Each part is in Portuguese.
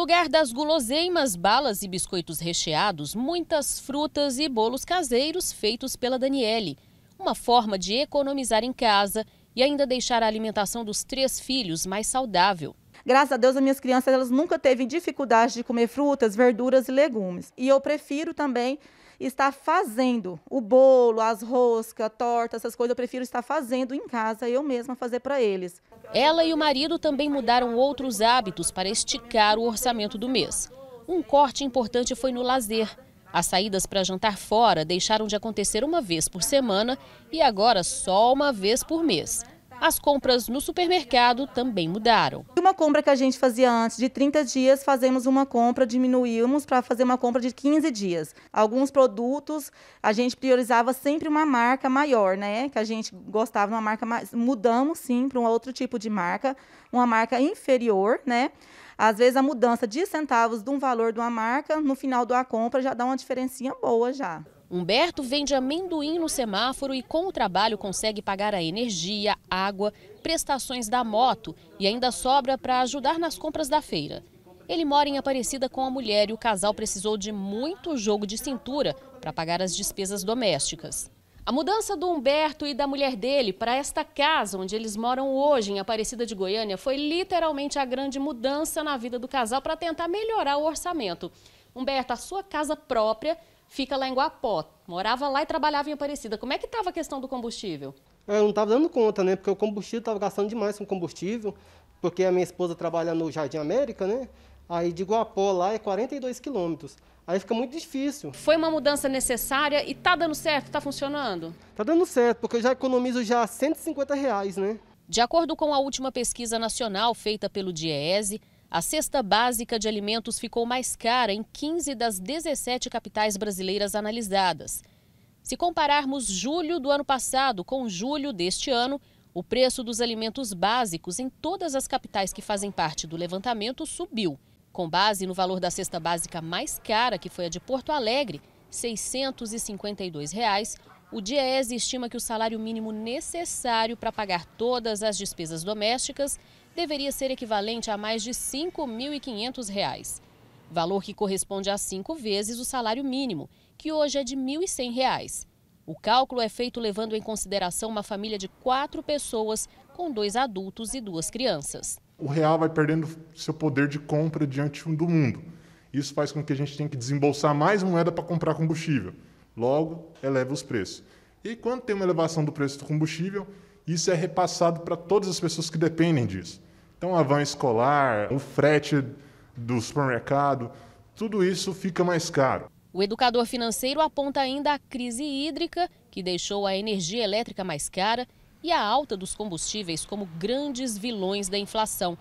Lugar das guloseimas, balas e biscoitos recheados, muitas frutas e bolos caseiros feitos pela Daniele. Uma forma de economizar em casa e ainda deixar a alimentação dos três filhos mais saudável. Graças a Deus, as minhas crianças elas nunca teve dificuldade de comer frutas, verduras e legumes. E eu prefiro também estar fazendo o bolo, as roscas, a torta, essas coisas, eu prefiro estar fazendo em casa, eu mesma fazer para eles. Ela e o marido também mudaram outros hábitos para esticar o orçamento do mês. Um corte importante foi no lazer. As saídas para jantar fora deixaram de acontecer uma vez por semana e agora só uma vez por mês. As compras no supermercado também mudaram. Uma compra que a gente fazia antes de 30 dias, fazemos uma compra, diminuímos para fazer uma compra de 15 dias. Alguns produtos a gente priorizava sempre uma marca maior, né? Que a gente gostava de uma marca mais. Mudamos sim para um outro tipo de marca, uma marca inferior, né? Às vezes a mudança de centavos de um valor de uma marca, no final da compra já dá uma diferencinha boa já. Humberto vende amendoim no semáforo e com o trabalho consegue pagar a energia, água, prestações da moto e ainda sobra para ajudar nas compras da feira. Ele mora em Aparecida com a mulher e o casal precisou de muito jogo de cintura para pagar as despesas domésticas. A mudança do Humberto e da mulher dele para esta casa onde eles moram hoje, em Aparecida de Goiânia, foi literalmente a grande mudança na vida do casal para tentar melhorar o orçamento. Humberto, a sua casa própria fica lá em Guapó. Morava lá e trabalhava em Aparecida. Como é que estava a questão do combustível? É, eu não estava dando conta, né? Porque o combustível estava gastando demais com combustível, porque a minha esposa trabalha no Jardim América, né? Aí de Guapó lá é 42 quilômetros. Aí fica muito difícil. Foi uma mudança necessária e tá dando certo? Tá funcionando? Tá dando certo, porque eu já economizo já 150 reais, né? De acordo com a última pesquisa nacional feita pelo Diese, a cesta básica de alimentos ficou mais cara em 15 das 17 capitais brasileiras analisadas. Se compararmos julho do ano passado com julho deste ano, o preço dos alimentos básicos em todas as capitais que fazem parte do levantamento subiu. Com base no valor da cesta básica mais cara, que foi a de Porto Alegre, R$ 652, reais, o DIES estima que o salário mínimo necessário para pagar todas as despesas domésticas deveria ser equivalente a mais de R$ 5.500, valor que corresponde a cinco vezes o salário mínimo, que hoje é de R$ 1.100. O cálculo é feito levando em consideração uma família de quatro pessoas, com dois adultos e duas crianças. O real vai perdendo seu poder de compra diante do mundo. Isso faz com que a gente tenha que desembolsar mais moeda para comprar combustível. Logo, eleva os preços. E quando tem uma elevação do preço do combustível, isso é repassado para todas as pessoas que dependem disso. Então, a van escolar, o frete do supermercado, tudo isso fica mais caro. O educador financeiro aponta ainda a crise hídrica, que deixou a energia elétrica mais cara, e a alta dos combustíveis como grandes vilões da inflação.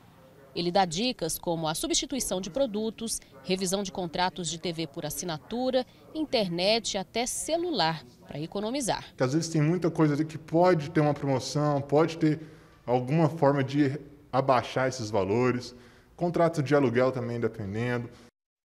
Ele dá dicas como a substituição de produtos, revisão de contratos de TV por assinatura, internet até celular para economizar. Às vezes tem muita coisa ali que pode ter uma promoção, pode ter alguma forma de abaixar esses valores, contrato de aluguel também dependendo.